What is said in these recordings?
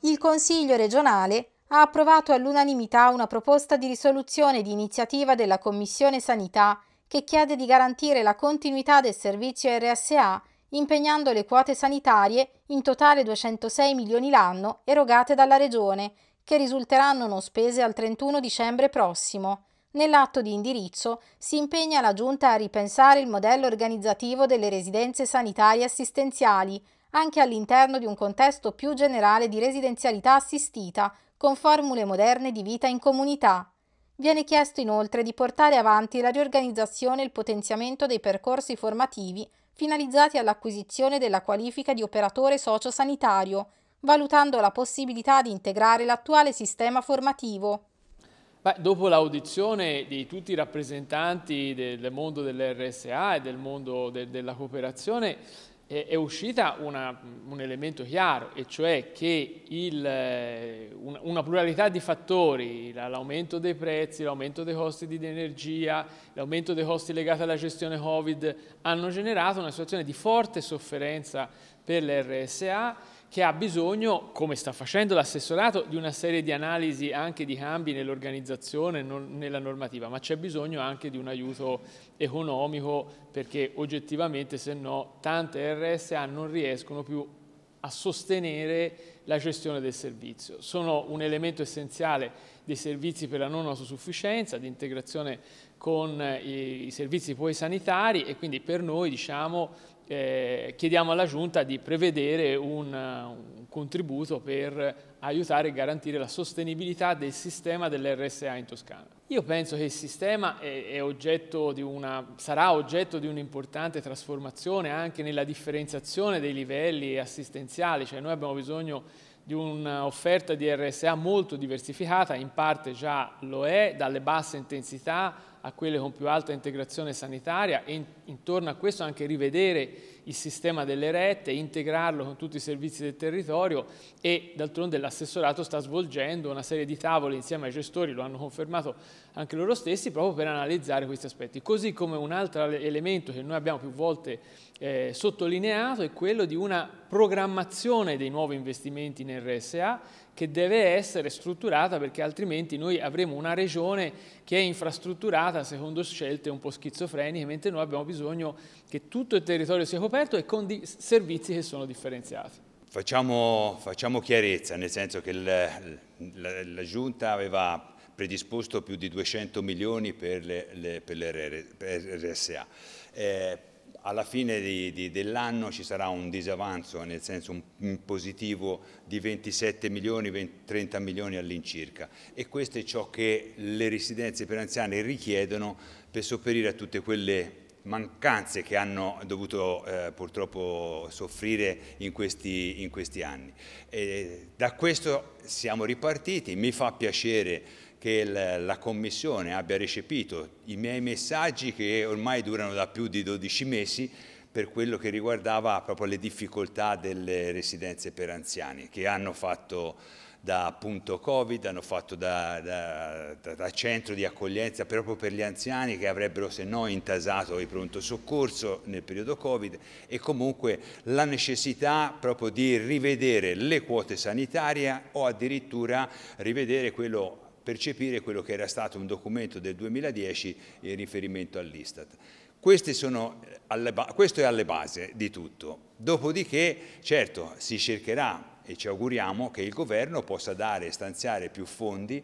Il Consiglio regionale ha approvato all'unanimità una proposta di risoluzione di iniziativa della Commissione Sanità che chiede di garantire la continuità del servizio RSA impegnando le quote sanitarie, in totale 206 milioni l'anno, erogate dalla Regione, che risulteranno non spese al 31 dicembre prossimo. Nell'atto di indirizzo si impegna la Giunta a ripensare il modello organizzativo delle residenze sanitarie assistenziali, anche all'interno di un contesto più generale di residenzialità assistita, con formule moderne di vita in comunità. Viene chiesto inoltre di portare avanti la riorganizzazione e il potenziamento dei percorsi formativi finalizzati all'acquisizione della qualifica di operatore sociosanitario, valutando la possibilità di integrare l'attuale sistema formativo. Beh, dopo l'audizione di tutti i rappresentanti del mondo dell'RSA e del mondo de della cooperazione eh, è uscita una, un elemento chiaro, e cioè che il, eh, una, una pluralità di fattori, l'aumento dei prezzi, l'aumento dei costi di energia, l'aumento dei costi legati alla gestione Covid, hanno generato una situazione di forte sofferenza per l'RSA che ha bisogno, come sta facendo l'assessorato, di una serie di analisi anche di cambi nell'organizzazione, nella normativa, ma c'è bisogno anche di un aiuto economico perché oggettivamente se no tante RSA non riescono più a sostenere la gestione del servizio. Sono un elemento essenziale dei servizi per la non autosufficienza, di integrazione con eh, i servizi poi sanitari e quindi per noi diciamo eh, chiediamo alla Giunta di prevedere un, eh, un, contributo per aiutare e garantire la sostenibilità del sistema dell'RSA in Toscana. Io penso che il sistema è, è oggetto una, sarà oggetto di un'importante trasformazione anche nella differenziazione dei livelli assistenziali, cioè noi abbiamo bisogno di un'offerta di RSA molto diversificata, in parte già lo è, dalle basse intensità a quelle con più alta integrazione sanitaria e intorno a questo anche rivedere il sistema delle rette, integrarlo con tutti i servizi del territorio e d'altronde l'assessorato sta svolgendo una serie di tavoli insieme ai gestori, lo hanno confermato anche loro stessi proprio per analizzare questi aspetti. Così come un altro elemento che noi abbiamo più volte eh, sottolineato è quello di una programmazione dei nuovi investimenti in RSA che deve essere strutturata perché altrimenti noi avremo una regione che è infrastrutturata secondo scelte un po' schizofreniche, mentre noi abbiamo bisogno che tutto il territorio sia coperto e con servizi che sono differenziati. Facciamo, facciamo chiarezza, nel senso che il, la, la Giunta aveva predisposto più di 200 milioni per le, le, per le RSA. Eh, alla fine dell'anno ci sarà un disavanzo, nel senso un, un positivo di 27 milioni, 20, 30 milioni all'incirca e questo è ciò che le residenze per anziani richiedono per sopperire a tutte quelle mancanze che hanno dovuto eh, purtroppo soffrire in questi, in questi anni. E da questo siamo ripartiti, mi fa piacere che la Commissione abbia recepito i miei messaggi che ormai durano da più di 12 mesi per quello che riguardava proprio le difficoltà delle residenze per anziani che hanno fatto da punto Covid, hanno fatto da, da, da, da centro di accoglienza proprio per gli anziani che avrebbero se no intasato il pronto soccorso nel periodo Covid e comunque la necessità proprio di rivedere le quote sanitarie o addirittura rivedere quello percepire quello che era stato un documento del 2010 in riferimento all'Istat. Alle, questo è alle base di tutto. Dopodiché, certo, si cercherà e ci auguriamo che il governo possa dare e stanziare più fondi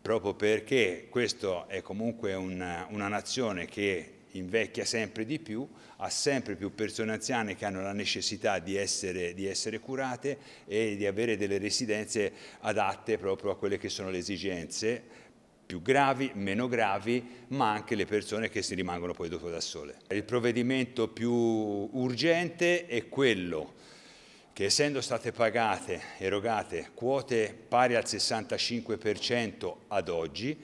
proprio perché questa è comunque una, una nazione che invecchia sempre di più, ha sempre più persone anziane che hanno la necessità di essere, di essere curate e di avere delle residenze adatte proprio a quelle che sono le esigenze più gravi, meno gravi, ma anche le persone che si rimangono poi dopo da sole. Il provvedimento più urgente è quello che essendo state pagate, erogate quote pari al 65% ad oggi,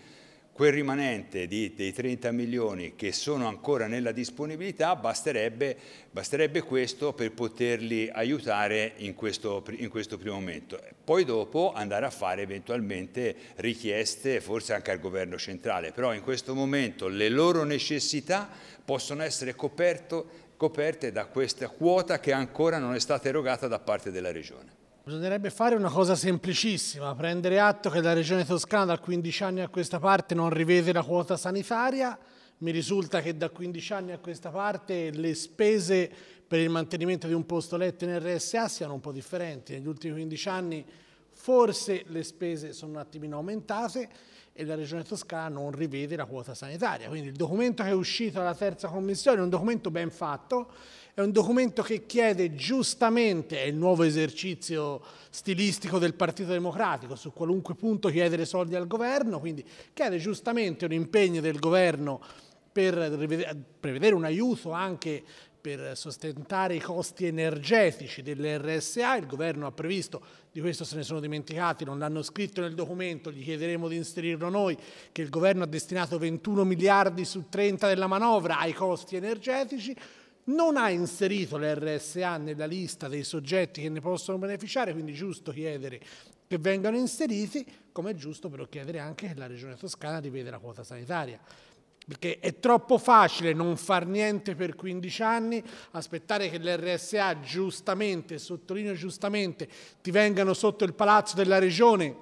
quel rimanente di, dei 30 milioni che sono ancora nella disponibilità basterebbe, basterebbe questo per poterli aiutare in questo, in questo, primo momento. Poi dopo andare a fare eventualmente richieste forse anche al governo centrale, però in questo momento le loro necessità possono essere coperto, coperte da questa quota che ancora non è stata erogata da parte della Regione. Bisognerebbe fare una cosa semplicissima, prendere atto che la Regione Toscana da 15 anni a questa parte non rivede la quota sanitaria, mi risulta che da 15 anni a questa parte le spese per il mantenimento di un posto letto in RSA siano un po' differenti, negli ultimi 15 anni Forse le spese sono un attimino aumentate e la Regione Toscana non rivede la quota sanitaria. Quindi il documento che è uscito dalla terza commissione è un documento ben fatto, è un documento che chiede giustamente, è il nuovo esercizio stilistico del Partito Democratico, su qualunque punto chiedere soldi al governo, quindi chiede giustamente un impegno del governo per prevedere un aiuto anche per sostentare i costi energetici dell'RSA, il governo ha previsto, di questo se ne sono dimenticati, non l'hanno scritto nel documento, gli chiederemo di inserirlo noi, che il governo ha destinato 21 miliardi su 30 della manovra ai costi energetici, non ha inserito l'RSA nella lista dei soggetti che ne possono beneficiare, quindi è giusto chiedere che vengano inseriti, come è giusto però chiedere anche che la Regione Toscana riveda la quota sanitaria perché è troppo facile non far niente per 15 anni, aspettare che l'RSA giustamente, sottolineo giustamente, ti vengano sotto il palazzo della regione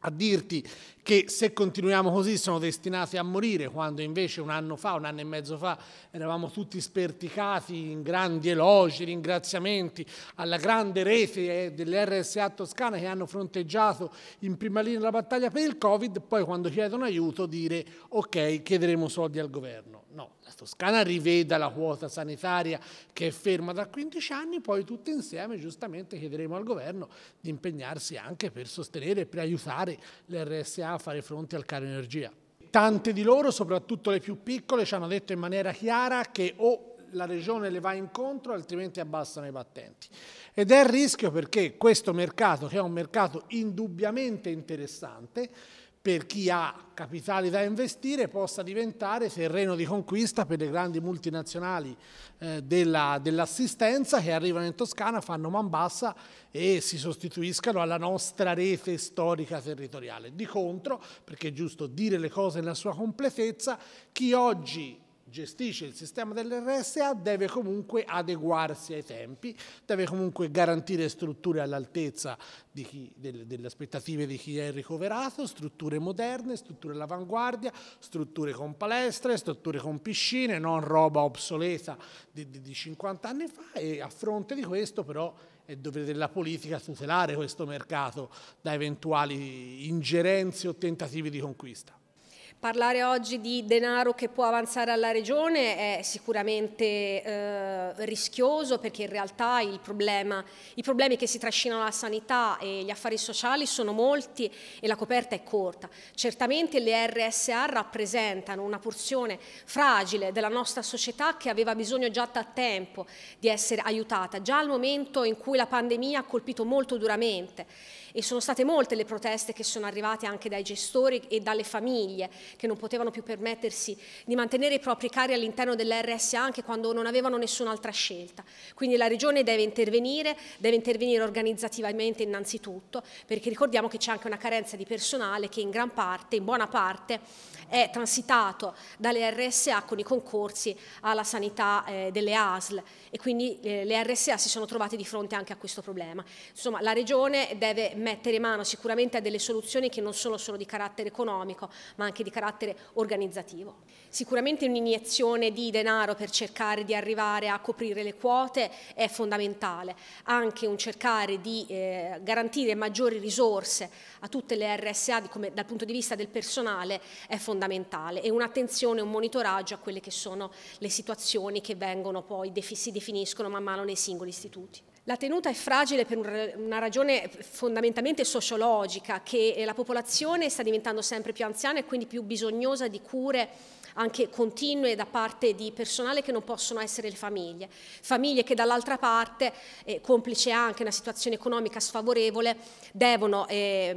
a dirti che se continuiamo così sono destinati a morire, quando invece un anno fa, un anno e mezzo fa, eravamo tutti sperticati in grandi elogi, ringraziamenti alla grande rete eh, dell'RSA Toscana che hanno fronteggiato in prima linea la battaglia per il Covid, poi quando chiedono aiuto dire ok, chiederemo soldi al governo. No, la Toscana riveda la quota sanitaria che è ferma da 15 anni, poi tutti insieme giustamente chiederemo al governo di impegnarsi anche per sostenere e per aiutare l'RSA a fare fronte al caro energia. Tante di loro, soprattutto le più piccole, ci hanno detto in maniera chiara che o la regione le va incontro altrimenti abbassano i battenti. Ed è il rischio perché questo mercato, che è un mercato indubbiamente interessante, per chi ha capitali da investire possa diventare terreno di conquista per le grandi multinazionali eh, dell'assistenza dell che arrivano in Toscana, fanno man bassa e si sostituiscano alla nostra rete storica territoriale. Di contro, perché è giusto dire le cose nella sua completezza, chi oggi gestisce il sistema dell'RSA deve comunque adeguarsi ai tempi, deve comunque garantire strutture all'altezza delle, delle aspettative di chi è ricoverato, strutture moderne, strutture all'avanguardia, strutture con palestre, strutture con piscine, non roba obsoleta di, di, di 50 anni fa e a fronte di questo però è dovere della politica tutelare questo mercato da eventuali ingerenze o tentativi di conquista. Parlare oggi di denaro che può avanzare alla Regione è sicuramente eh, rischioso perché in realtà problema, i problemi che si trascinano alla sanità e gli affari sociali sono molti e la coperta è corta. Certamente le RSA rappresentano una porzione fragile della nostra società che aveva bisogno già da tempo di essere aiutata, già al momento in cui la pandemia ha colpito molto duramente e sono state molte le proteste che sono arrivate anche dai gestori e dalle famiglie che non potevano più permettersi di mantenere i propri cari all'interno dell'RSA anche quando non avevano nessun'altra scelta. Quindi la Regione deve intervenire, deve intervenire organizzativamente innanzitutto, perché ricordiamo che c'è anche una carenza di personale che in gran parte, in buona parte, è transitato dalle RSA con i concorsi alla sanità eh, delle ASL e quindi eh, le RSA si sono trovate di fronte anche a questo problema. Insomma, la Regione deve mettere mano sicuramente a delle soluzioni che non sono solo di carattere economico, ma anche di carattere organizzativo. Sicuramente un'iniezione di denaro per cercare di arrivare a coprire le quote è fondamentale, anche un cercare di eh, garantire maggiori risorse a tutte le RSA come, dal punto di vista del personale è fondamentale e un'attenzione, un monitoraggio a quelle che sono le situazioni che vengono poi, si definiscono man mano nei singoli istituti. La tenuta è fragile per una ragione fondamentalmente sociologica, che eh, la popolazione sta diventando sempre più anziana e quindi più bisognosa di cure anche continue da parte di personale che non possono essere le famiglie. Famiglie che dall'altra parte, eh, complice anche una situazione economica sfavorevole, devono eh,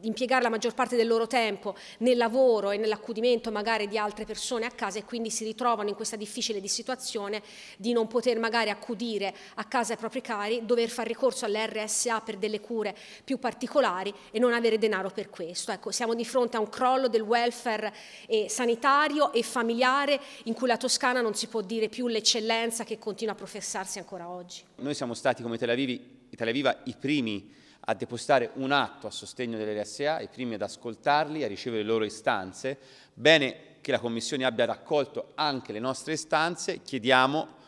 impiegare la maggior parte del loro tempo nel lavoro e nell'accudimento magari di altre persone a casa e quindi si ritrovano in questa difficile di situazione di non poter magari accudire a casa i propri bancari, dover fare ricorso all'RSA per delle cure più particolari e non avere denaro per questo. Ecco, siamo di fronte a un crollo del welfare eh, sanitario e familiare in cui la Toscana non si può dire più l'eccellenza che continua a professarsi ancora oggi. Noi siamo stati come Tel Aviv, Tel Aviv i primi a depostare un atto a sostegno dell'RSA, i primi ad ascoltarli, a ricevere le loro istanze. Bene che la Commissione abbia raccolto anche le nostre istanze, chiediamo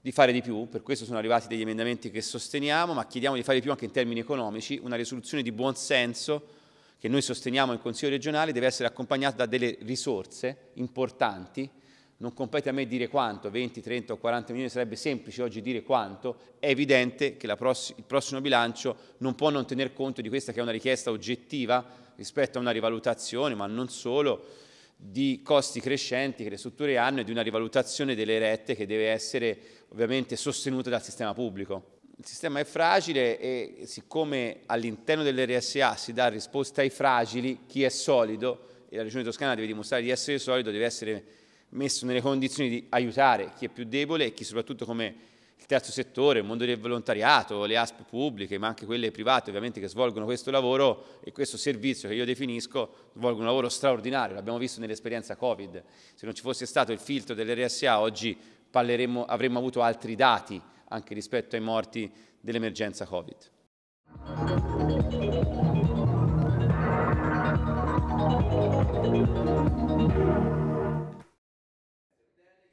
di fare di più, per questo sono arrivati degli emendamenti che sosteniamo, ma chiediamo di fare di più anche in termini economici, una risoluzione di buon senso che noi sosteniamo in Consiglio regionale deve essere accompagnata da delle risorse importanti, non compete a me dire quanto, 20, 30 o 40 milioni sarebbe semplice oggi dire quanto, è evidente che pross il prossimo bilancio non può non tener conto di questa che è una richiesta oggettiva rispetto a una rivalutazione, ma non solo, di costi crescenti che le strutture hanno e di una rivalutazione delle rette che deve essere ovviamente sostenuta dal sistema pubblico. Il sistema è fragile e siccome all'interno dell'RSA si dà risposta ai fragili, chi è solido, e la Regione Toscana deve dimostrare di essere solido, deve essere messo nelle condizioni di aiutare chi è più debole e chi soprattutto come il terzo settore, il mondo del volontariato, le ASP pubbliche, ma anche quelle private ovviamente che svolgono questo lavoro e questo servizio che io definisco, svolgono un lavoro straordinario, l'abbiamo visto nell'esperienza Covid, se non ci fosse stato il filtro dell'RSA oggi avremmo avuto altri dati anche rispetto ai morti dell'emergenza Covid.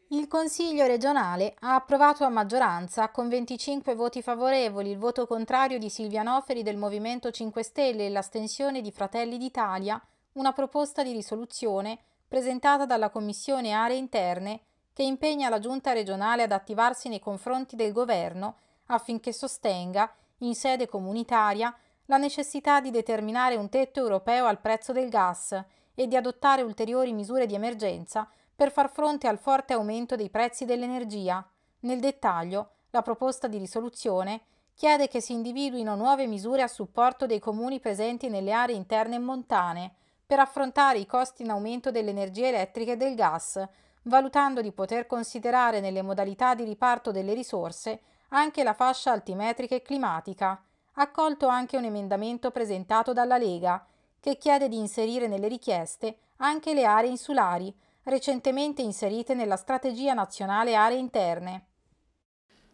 Il Consiglio regionale ha approvato a maggioranza, con 25 voti favorevoli, il voto contrario di Silvia Noferi del Movimento 5 Stelle e l'astensione di Fratelli d'Italia, una proposta di risoluzione presentata dalla Commissione Aree Interne che impegna la Giunta regionale ad attivarsi nei confronti del Governo affinché sostenga, in sede comunitaria, la necessità di determinare un tetto europeo al prezzo del gas e di adottare ulteriori misure di emergenza per far fronte al forte aumento dei prezzi dell'energia. Nel dettaglio, la proposta di risoluzione chiede che si individuino nuove misure a supporto dei comuni presenti nelle aree interne e montane per affrontare i costi in aumento dell'energia elettrica e del gas, valutando di poter considerare nelle modalità di riparto delle risorse anche la fascia altimetrica e climatica. Accolto anche un emendamento presentato dalla Lega, che chiede di inserire nelle richieste anche le aree insulari, recentemente inserite nella Strategia Nazionale Aree Interne.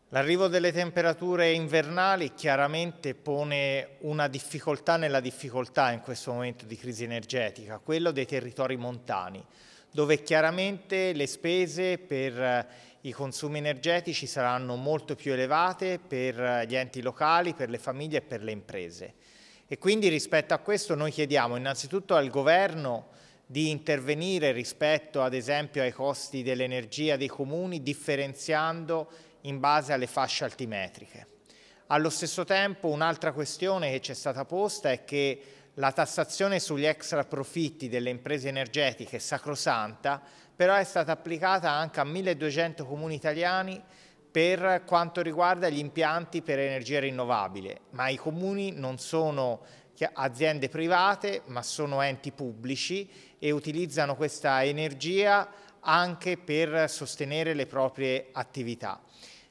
L'arrivo delle temperature invernali chiaramente pone una difficoltà nella difficoltà in questo momento di crisi energetica, quello dei territori montani, dove chiaramente le spese per eh, i consumi energetici saranno molto più elevate per eh, gli enti locali, per le famiglie e per le imprese. E quindi rispetto a questo noi chiediamo innanzitutto al Governo di intervenire rispetto ad esempio ai costi dell'energia dei comuni differenziando in base alle fasce altimetriche. Allo stesso tempo un'altra questione che ci è stata posta è che la tassazione sugli extra profitti delle imprese energetiche è sacrosanta, però è stata applicata anche a 1200 comuni italiani per quanto riguarda gli impianti per energia rinnovabile, ma i comuni non sono aziende private ma sono enti pubblici e utilizzano questa energia anche per sostenere le proprie attività.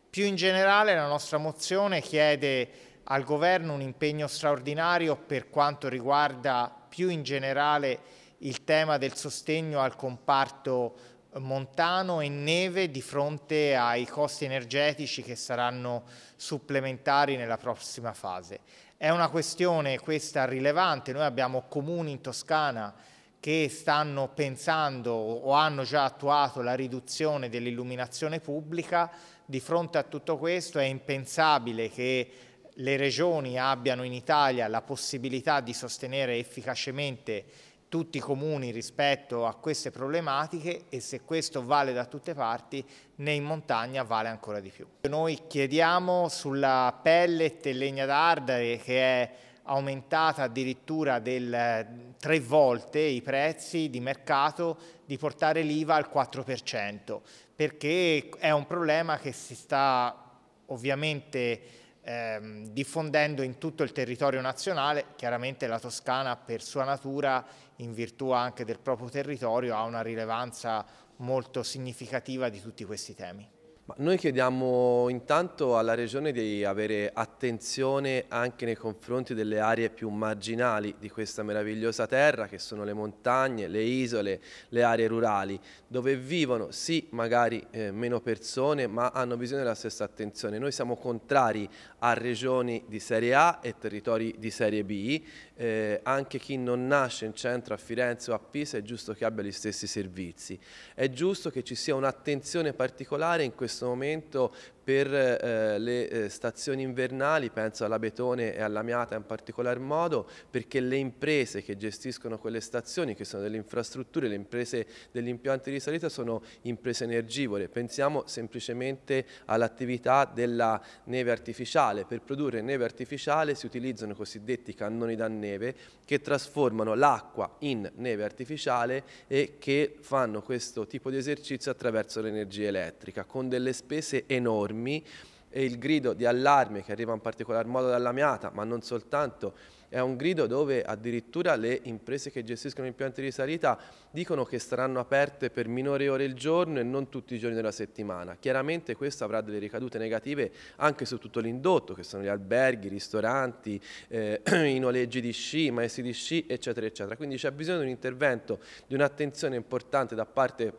Più in generale la nostra mozione chiede al governo un impegno straordinario per quanto riguarda più in generale il tema del sostegno al comparto montano e neve di fronte ai costi energetici che saranno supplementari nella prossima fase. È una questione questa rilevante, noi abbiamo comuni in Toscana che stanno pensando o hanno già attuato la riduzione dell'illuminazione pubblica, di fronte a tutto questo è impensabile che le regioni abbiano in Italia la possibilità di sostenere efficacemente tutti i comuni rispetto a queste problematiche e se questo vale da tutte parti, né in montagna vale ancora di più. Noi chiediamo sulla pellet e legna d'ardere eh, che è aumentata addirittura del, eh, tre volte i prezzi di mercato di portare l'IVA al 4% perché è un problema che si sta ovviamente ehm, diffondendo in tutto il territorio nazionale. Chiaramente la Toscana per sua natura, in virtù anche del proprio territorio, ha una rilevanza molto significativa di tutti questi temi. noi chiediamo intanto alla Regione di avere attenzione attenzione anche nei confronti delle aree più marginali di questa meravigliosa terra che sono le montagne, le isole, le aree rurali dove vivono sì magari eh, meno persone ma hanno bisogno della stessa attenzione. Noi siamo contrari a regioni di serie A e territori di serie B, eh, anche chi non nasce in centro a Firenze o a Pisa è giusto che abbia gli stessi servizi. È giusto che ci sia un'attenzione particolare in questo momento per eh, le eh, stazioni invernali, penso alla Betone e alla Miata in particolar modo, perché le imprese che gestiscono quelle stazioni, che sono delle infrastrutture, le imprese degli impianti di salita, sono imprese energivore. Pensiamo semplicemente all'attività della neve artificiale. Per produrre neve artificiale si utilizzano i cosiddetti cannoni da neve che trasformano l'acqua in neve artificiale e che fanno questo tipo di esercizio attraverso l'energia elettrica, con delle spese enormi enormi e il grido di allarme che arriva in particolar modo dalla Miata, ma non soltanto, è un grido dove addirittura le imprese che gestiscono impianti di salita dicono che saranno aperte per minore ore il giorno e non tutti i giorni della settimana. Chiaramente questo avrà delle ricadute negative anche su tutto l'indotto, che sono gli alberghi, i ristoranti, eh, i noleggi di sci, i maestri di sci, eccetera, eccetera. Quindi c'è bisogno di un intervento, di un'attenzione importante da parte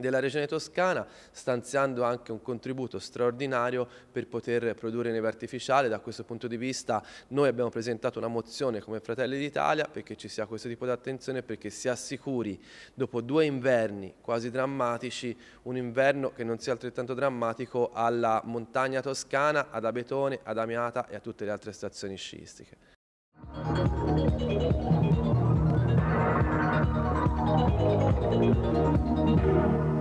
della Regione Toscana, stanziando anche un contributo straordinario per poter produrre neve artificiale. Da questo punto di vista noi abbiamo presentato una mozione come Fratelli d'Italia perché ci sia questo tipo di attenzione, perché si assicuri dopo due inverni quasi drammatici, un inverno che non sia altrettanto drammatico alla montagna toscana, ad Abetone, ad Amiata e a tutte le altre stazioni sciistiche. Thank you.